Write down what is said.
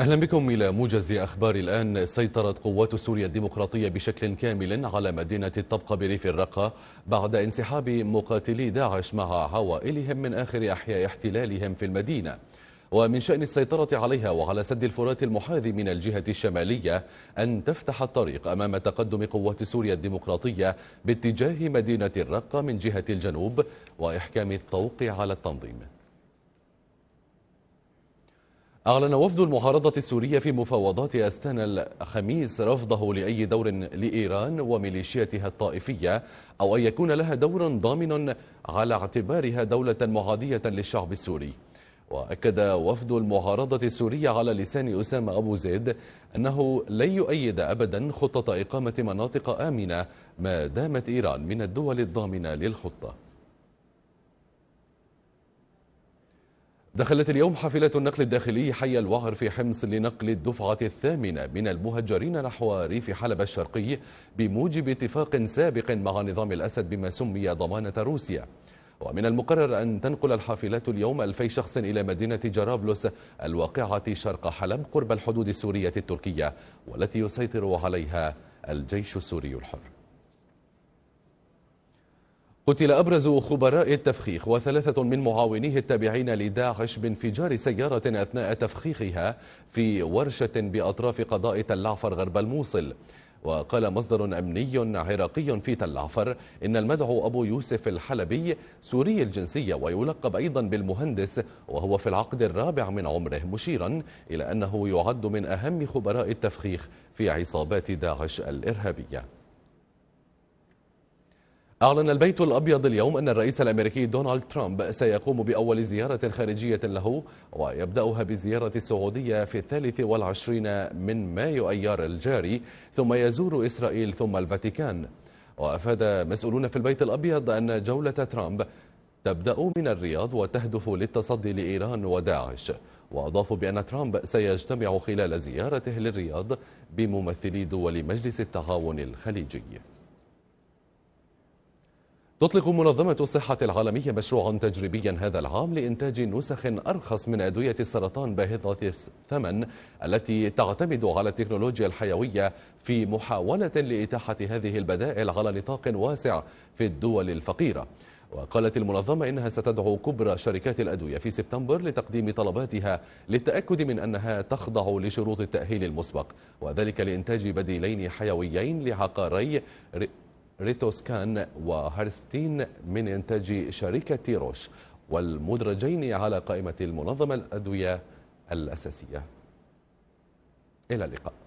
أهلا بكم إلى موجز أخبار الآن سيطرت قوات سوريا الديمقراطية بشكل كامل على مدينة الطبقة بريف الرقة بعد انسحاب مقاتلي داعش مع عوائلهم من آخر أحياء احتلالهم في المدينة ومن شأن السيطرة عليها وعلى سد الفرات المحاذي من الجهة الشمالية أن تفتح الطريق أمام تقدم قوات سوريا الديمقراطية باتجاه مدينة الرقة من جهة الجنوب وإحكام الطوق على التنظيم أعلن وفد المعارضة السورية في مفاوضات أستانا الخميس رفضه لأي دور لإيران وميليشياتها الطائفية أو أن يكون لها دور ضامن على اعتبارها دولة معادية للشعب السوري وأكد وفد المعارضة السورية على لسان أسامة أبو زيد أنه لن يؤيد أبدا خطة إقامة مناطق آمنة ما دامت إيران من الدول الضامنة للخطة دخلت اليوم حافلة النقل الداخلي حي الوعر في حمص لنقل الدفعة الثامنة من المهجرين نحو ريف حلب الشرقي بموجب اتفاق سابق مع نظام الأسد بما سمي ضمانة روسيا ومن المقرر أن تنقل الحافلات اليوم ألفي شخص إلى مدينة جرابلس الواقعة شرق حلب قرب الحدود السورية التركية والتي يسيطر عليها الجيش السوري الحر قتل أبرز خبراء التفخيخ وثلاثة من معاونيه التابعين لداعش بانفجار سيارة أثناء تفخيخها في ورشة بأطراف قضاء تلعفر غرب الموصل وقال مصدر أمني عراقي في تلعفر إن المدعو أبو يوسف الحلبي سوري الجنسية ويلقب أيضا بالمهندس وهو في العقد الرابع من عمره مشيرا إلى أنه يعد من أهم خبراء التفخيخ في عصابات داعش الإرهابية أعلن البيت الأبيض اليوم أن الرئيس الأمريكي دونالد ترامب سيقوم بأول زيارة خارجية له ويبدأها بزيارة السعودية في الثالث والعشرين من مايو أيار الجاري ثم يزور إسرائيل ثم الفاتيكان وأفاد مسؤولون في البيت الأبيض أن جولة ترامب تبدأ من الرياض وتهدف للتصدي لإيران وداعش وأضافوا بأن ترامب سيجتمع خلال زيارته للرياض بممثلي دول مجلس التعاون الخليجي تطلق منظمة الصحة العالمية مشروعا تجريبيا هذا العام لإنتاج نسخ أرخص من أدوية السرطان باهظة الثمن التي تعتمد على التكنولوجيا الحيوية في محاولة لإتاحة هذه البدائل على نطاق واسع في الدول الفقيرة وقالت المنظمة إنها ستدعو كبرى شركات الأدوية في سبتمبر لتقديم طلباتها للتأكد من أنها تخضع لشروط التأهيل المسبق وذلك لإنتاج بديلين حيويين لعقاري ريتوسكان وهارستين من إنتاج شركة روش والمدرجين على قائمة المنظمة الأدوية الأساسية إلى اللقاء